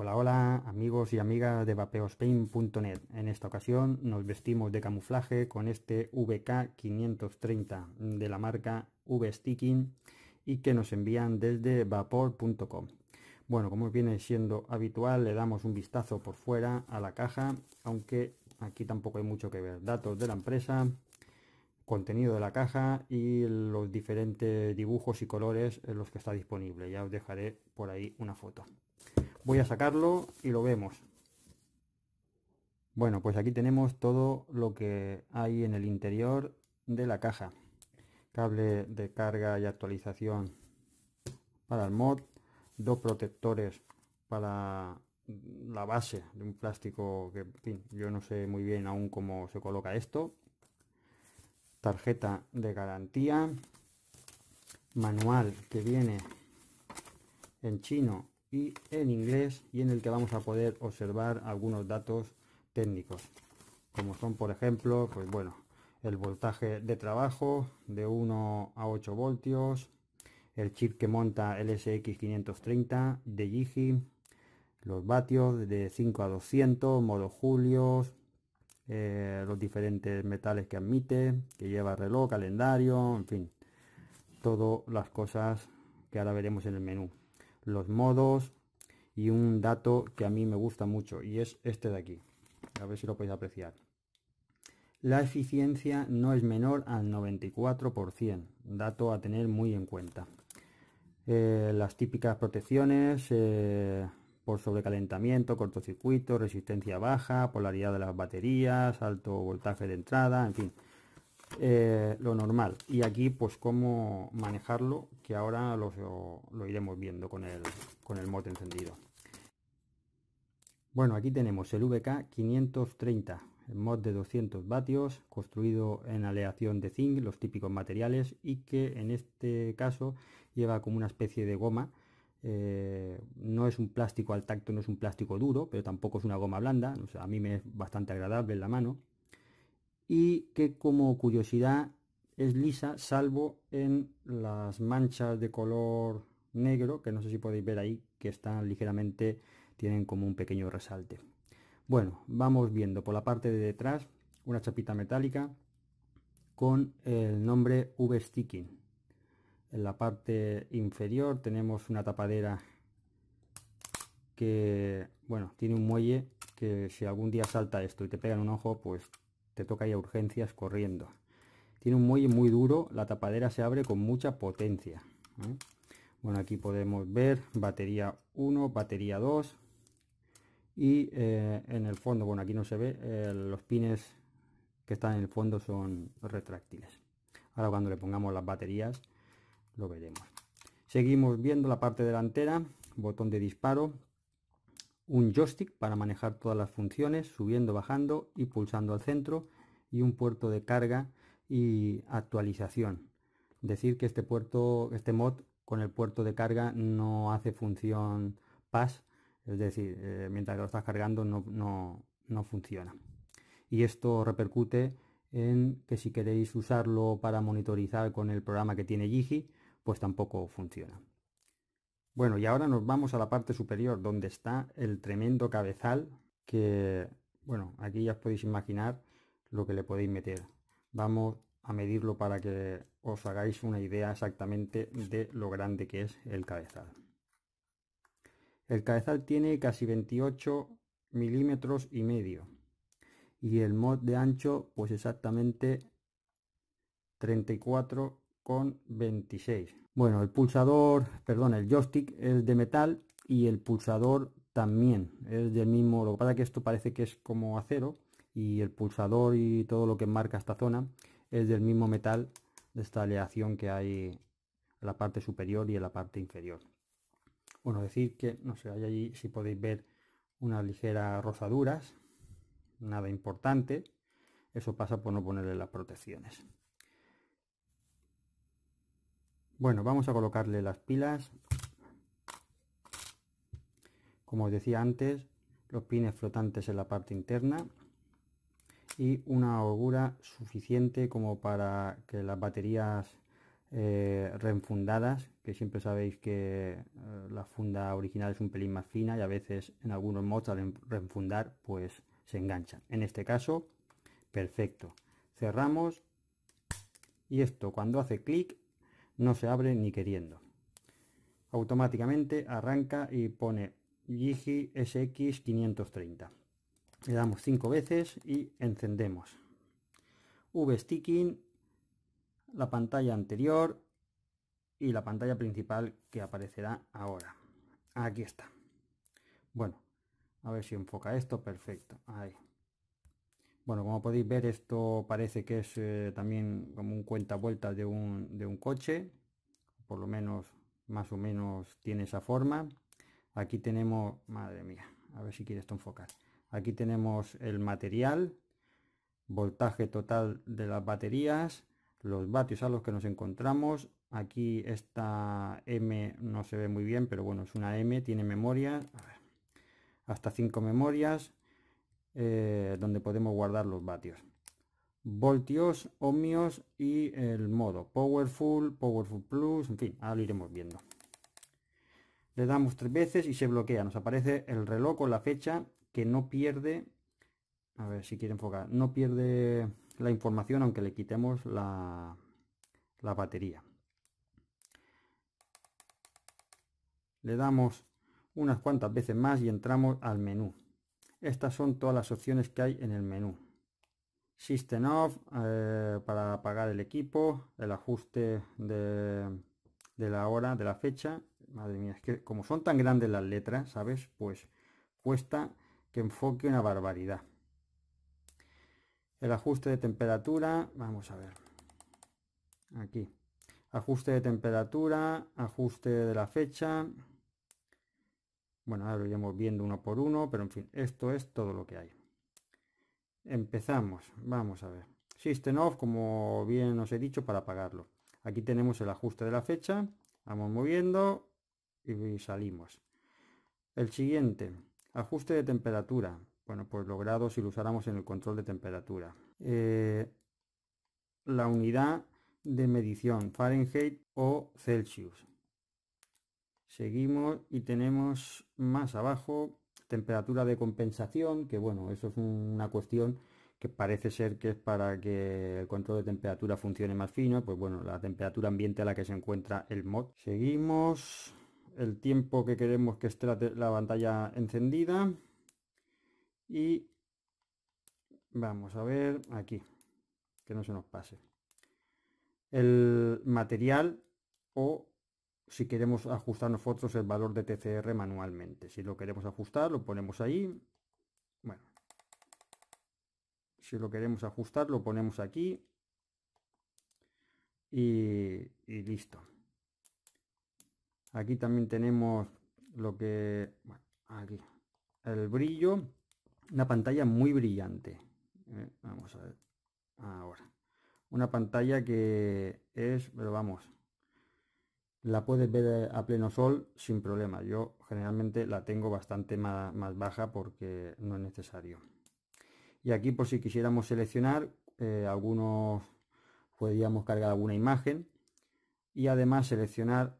Hola, hola amigos y amigas de vapeospain.net. En esta ocasión nos vestimos de camuflaje con este VK530 de la marca V-Sticking y que nos envían desde vapor.com. Bueno, como viene siendo habitual, le damos un vistazo por fuera a la caja, aunque aquí tampoco hay mucho que ver. Datos de la empresa, contenido de la caja y los diferentes dibujos y colores en los que está disponible. Ya os dejaré por ahí una foto. Voy a sacarlo y lo vemos. Bueno, pues aquí tenemos todo lo que hay en el interior de la caja. Cable de carga y actualización para el mod. Dos protectores para la base de un plástico que, en fin, yo no sé muy bien aún cómo se coloca esto. Tarjeta de garantía. Manual que viene en chino y en inglés y en el que vamos a poder observar algunos datos técnicos como son por ejemplo pues bueno el voltaje de trabajo de 1 a 8 voltios el chip que monta el SX530 de yiji los vatios de 5 a 200 modo julios eh, los diferentes metales que admite que lleva reloj calendario en fin todas las cosas que ahora veremos en el menú los modos y un dato que a mí me gusta mucho y es este de aquí. A ver si lo podéis apreciar. La eficiencia no es menor al 94%, dato a tener muy en cuenta. Eh, las típicas protecciones eh, por sobrecalentamiento, cortocircuito, resistencia baja, polaridad de las baterías, alto voltaje de entrada, en fin eh, lo normal. Y aquí, pues, cómo manejarlo, que ahora lo, iremos viendo con el, con el mote encendido. Bueno, aquí tenemos el VK530, el mod de 200 vatios, construido en aleación de zinc, los típicos materiales, y que en este caso lleva como una especie de goma. Eh, no es un plástico al tacto, no es un plástico duro, pero tampoco es una goma blanda. a mí me es bastante agradable en la mano y que como curiosidad es lisa salvo en las manchas de color negro que no sé si podéis ver ahí que están ligeramente tienen como un pequeño resalte bueno vamos viendo por la parte de detrás una chapita metálica con el nombre V-Sticking en la parte inferior tenemos una tapadera que bueno tiene un muelle que si algún día salta esto y te pega en un ojo pues te toca y a urgencias corriendo. Tiene un muelle muy duro, la tapadera se abre con mucha potencia. ¿eh? Bueno, aquí podemos ver batería 1, batería 2 y eh, en el fondo, bueno, aquí no se ve, eh, los pines que están en el fondo son retráctiles. Ahora cuando le pongamos las baterías lo veremos. Seguimos viendo la parte delantera, botón de disparo, un joystick para manejar todas las funciones, subiendo, bajando y pulsando al centro, y un puerto de carga y actualización. Decir que este puerto, este mod con el puerto de carga no hace función PAS. es decir, eh, mientras que lo estás cargando no, no funciona. Y esto repercute en que si queréis usarlo para monitorizar con el programa que tiene Gigi, pues tampoco funciona. Bueno, y ahora nos vamos a la parte superior donde está el tremendo cabezal que, bueno, aquí ya os podéis imaginar lo que le podéis meter. Vamos a medirlo para que os hagáis una idea exactamente de lo grande que es el cabezal. El cabezal tiene casi 28 milímetros y medio y el mod de ancho pues exactamente 34,26 bueno, el pulsador, perdón, el joystick es de metal y el pulsador también es del mismo, lo que pasa que esto parece que es como acero y el pulsador y todo lo que marca esta zona es del mismo metal de esta aleación que hay en la parte superior y en la parte inferior. Bueno, decir que, no sé, hay allí si podéis ver unas ligeras rosaduras nada importante, eso pasa por no ponerle las protecciones. Bueno, vamos a colocarle las pilas. Como os decía antes, los pines flotantes en la parte interna y una holgura suficiente como para que las baterías eh, reenfundadas, que siempre sabéis que eh, la funda original es un pelín más fina y a veces en algunos mods al reenfundar pues se enganchan. En este caso, perfecto. Cerramos y esto cuando hace clic no se abre ni queriendo. Automáticamente arranca y pone yiji SX530. Le damos cinco veces y encendemos. V-Sticking, la pantalla anterior y la pantalla principal que aparecerá ahora. Aquí está. Bueno, a ver si enfoca esto. Perfecto. Ahí. Bueno, como podéis ver, esto parece que es eh, también como un cuenta vuelta de un, de un coche, por lo menos, más o menos tiene esa forma. Aquí tenemos, madre mía, a ver si quiere esto enfocar. Aquí tenemos el material, voltaje total de las baterías, los vatios a los que nos encontramos. Aquí esta M no se ve muy bien, pero bueno, es una M, tiene memoria, hasta 5 memorias, eh, donde podemos guardar los vatios voltios, ohmios y el modo Powerful, Powerful Plus, en fin, ahora lo iremos viendo. Le damos tres veces y se bloquea, nos aparece el reloj con la fecha que no pierde, a ver si quiere enfocar, no pierde la información aunque le quitemos la, la batería. Le damos unas cuantas veces más y entramos al menú estas son todas las opciones que hay en el menú. System off eh, para apagar el equipo, el ajuste de, de, la hora, de la fecha. Madre mía, es que como son tan grandes las letras, ¿sabes? Pues cuesta que enfoque una barbaridad. El ajuste de temperatura, vamos a ver. Aquí. Ajuste de temperatura, ajuste de la fecha, bueno, ahora lo iremos viendo uno por uno, pero en fin, esto es todo lo que hay. Empezamos, vamos a ver. System off, como bien os he dicho, para apagarlo. Aquí tenemos el ajuste de la fecha, vamos moviendo y salimos. El siguiente, ajuste de temperatura. Bueno, pues logrado si lo usáramos en el control de temperatura. Eh, la unidad de medición Fahrenheit o Celsius. Seguimos y tenemos más abajo temperatura de compensación, que bueno, eso es una cuestión que parece ser que es para que el control de temperatura funcione más fino, pues bueno, la temperatura ambiente a la que se encuentra el mod. Seguimos el tiempo que queremos que esté la, pantalla encendida y vamos a ver aquí, que no se nos pase. El material o si queremos ajustar nosotros el valor de TCR manualmente. Si lo queremos ajustar, lo ponemos ahí. Bueno, si lo queremos ajustar, lo ponemos aquí. Y, listo. Aquí también tenemos lo que... Bueno, aquí. El brillo. Una pantalla muy brillante. ¿eh? vamos a ver. Ahora. Una pantalla que es... Pero vamos la puedes ver a pleno sol sin problema. Yo generalmente la tengo bastante más, baja porque no es necesario. Y aquí por si quisiéramos seleccionar, eh, algunos podríamos cargar alguna imagen y además seleccionar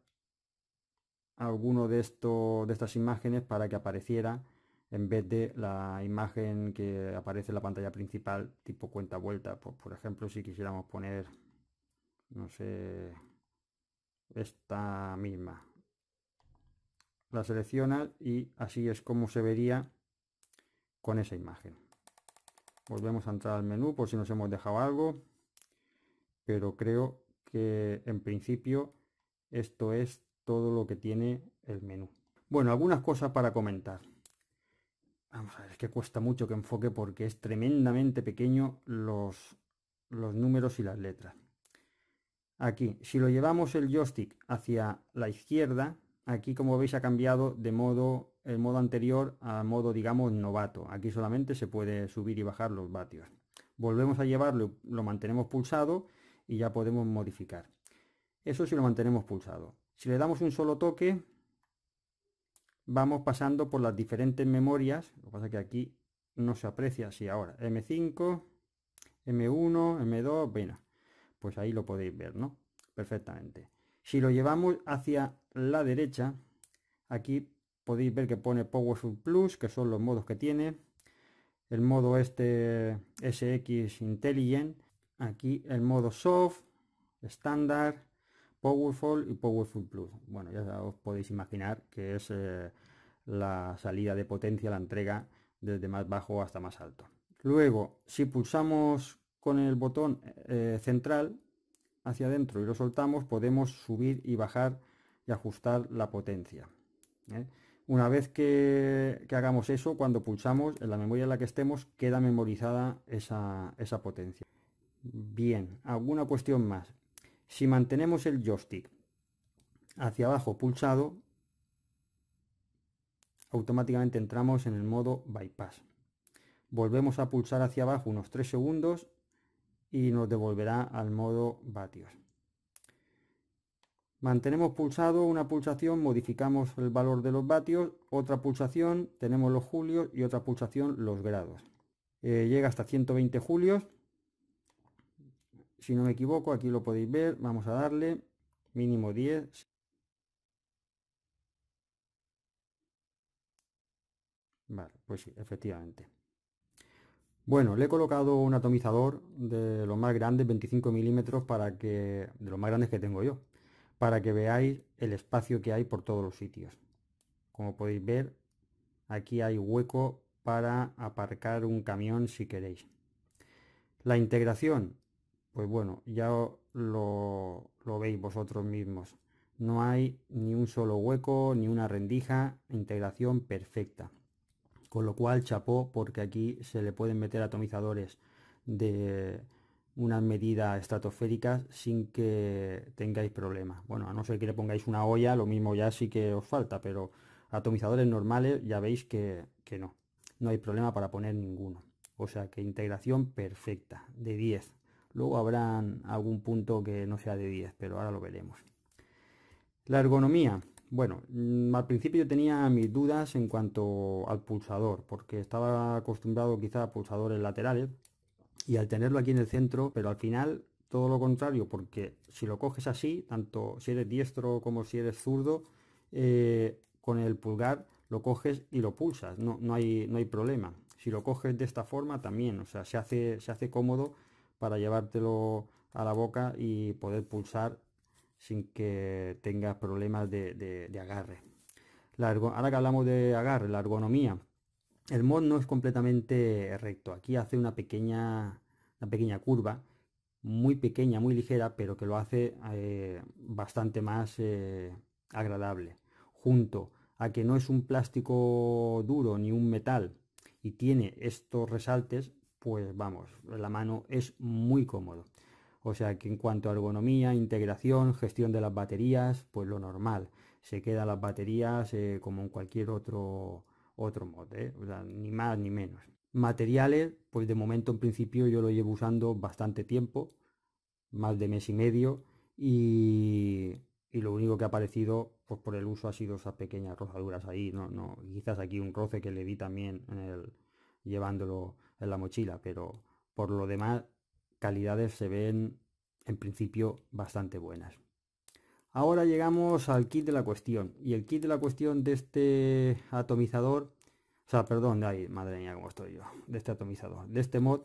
alguno de, estos, de estas imágenes para que apareciera en vez de la imagen que aparece en la pantalla principal tipo cuenta vuelta. por ejemplo, si quisiéramos poner, no sé, esta misma la selecciona y así es como se vería con esa imagen volvemos a entrar al menú por si nos hemos dejado algo pero creo que en principio esto es todo lo que tiene el menú bueno algunas cosas para comentar vamos a ver es que cuesta mucho que enfoque porque es tremendamente pequeño los los números y las letras aquí. Si lo llevamos el joystick hacia la izquierda, aquí como veis ha cambiado de modo el modo anterior a modo digamos novato. Aquí solamente se puede subir y bajar los vatios. Volvemos a llevarlo, lo mantenemos pulsado y ya podemos modificar. Eso si lo mantenemos pulsado. Si le damos un solo toque, vamos pasando por las diferentes memorias. Lo que pasa es que aquí no se aprecia así ahora. M5, M1, M2, bueno pues ahí lo podéis ver, ¿no? Perfectamente. Si lo llevamos hacia la derecha, aquí podéis ver que pone Power Plus, que son los modos que tiene. El modo este SX Intelligent, aquí el modo Soft, Standard, Powerful y Powerful Plus. Bueno, ya os podéis imaginar que es eh, la salida de potencia, la entrega desde más bajo hasta más alto. Luego, si pulsamos con el botón eh, central hacia adentro y lo soltamos, podemos subir y bajar y ajustar la potencia. ¿eh? Una vez que, que, hagamos eso, cuando pulsamos, en la memoria en la que estemos, queda memorizada esa, esa potencia. Bien, alguna cuestión más. Si mantenemos el joystick hacia abajo pulsado, automáticamente entramos en el modo bypass. Volvemos a pulsar hacia abajo unos 3 segundos y nos devolverá al modo vatios. Mantenemos pulsado una pulsación, modificamos el valor de los vatios, otra pulsación, tenemos los julios y otra pulsación los grados. Eh, llega hasta 120 julios. Si no me equivoco, aquí lo podéis ver, vamos a darle mínimo 10. Vale, pues sí, efectivamente. Bueno, le he colocado un atomizador de los más grandes, 25 milímetros, para que, de los más grandes que tengo yo, para que veáis el espacio que hay por todos los sitios. Como podéis ver, aquí hay hueco para aparcar un camión si queréis. La integración, pues bueno, ya lo veis vosotros mismos. No hay ni un solo hueco, ni una rendija, integración perfecta. Con lo cual, chapó, porque aquí se le pueden meter atomizadores de una medida estratosférica sin que tengáis problemas. Bueno, a no ser que le pongáis una olla, lo mismo ya sí que os falta, pero atomizadores normales ya veis que, que no. No hay problema para poner ninguno. O sea que integración perfecta, de 10. Luego habrán algún punto que no sea de 10, pero ahora lo veremos. La ergonomía, bueno, mm, al principio yo tenía mis dudas en cuanto al pulsador, porque estaba acostumbrado quizá a pulsadores laterales y al tenerlo aquí en el centro, pero al final todo lo contrario, porque si lo coges así, tanto si eres diestro como si eres zurdo, eh, con el pulgar lo coges y lo pulsas, no, hay, no hay problema. Si lo coges de esta forma también, o sea, se hace, se hace cómodo para llevártelo a la boca y poder pulsar sin que tenga problemas de, agarre. ahora que hablamos de agarre, la ergonomía. El mod no es completamente recto. Aquí hace una pequeña, curva, muy pequeña, muy ligera, pero que lo hace eh, bastante más eh, agradable. Junto a que no es un plástico duro ni un metal y tiene estos resaltes, pues vamos, la mano es muy cómodo. O sea que en cuanto a ergonomía, integración, gestión de las baterías, pues lo normal. Se quedan las baterías eh, como en cualquier otro, otro mod, ¿eh? ni más ni menos. Materiales, pues de momento en principio yo lo llevo usando bastante tiempo, más de mes y medio, y, lo único que ha aparecido pues por el uso ha sido esas pequeñas rozaduras ahí, no, quizás aquí un roce que le vi también llevándolo en la mochila, pero por lo demás calidades se ven en principio bastante buenas. Ahora llegamos al kit de la cuestión. Y el kit de la cuestión de este atomizador, o sea, perdón, de ahí madre mía, cómo estoy yo, de este atomizador, de este mod,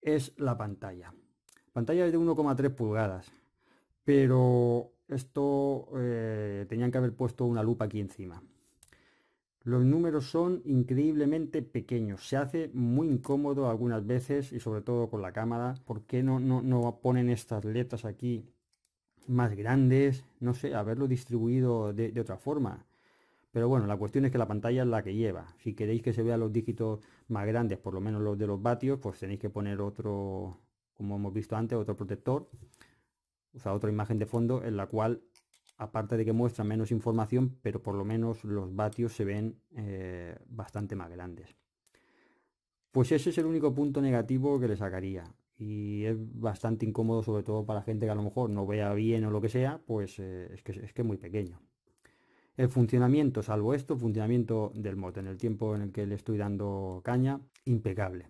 es la pantalla. Pantalla es de 1,3 pulgadas, pero esto eh, tenían que haber puesto una lupa aquí encima. Los números son increíblemente pequeños. Se hace muy incómodo algunas veces y sobre todo con la cámara. ¿Por qué no, ponen estas letras aquí más grandes? No sé, haberlo distribuido de, de otra forma. Pero bueno, la cuestión es que la pantalla es la que lleva. Si queréis que se vean los dígitos más grandes, por lo menos los de los vatios, pues tenéis que poner otro, como hemos visto antes, otro protector. O otra imagen de fondo en la cual aparte de que muestra menos información, pero por lo menos los vatios se ven eh, bastante más grandes. Pues ese es el único punto negativo que le sacaría. Y es bastante incómodo, sobre todo para gente que a lo mejor no vea bien o lo que sea, pues eh, es, que, es que muy pequeño. El funcionamiento, salvo esto, funcionamiento del mote en el tiempo en el que le estoy dando caña, impecable.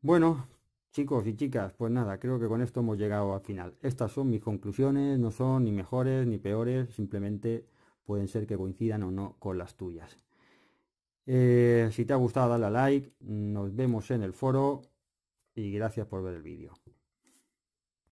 Bueno, Chicos y chicas, pues nada, creo que con esto hemos llegado al final. Estas son mis conclusiones, no son ni mejores ni peores, simplemente pueden ser que coincidan o no con las tuyas. Eh, si te ha gustado, dale a like, nos vemos en el foro y gracias por ver el vídeo.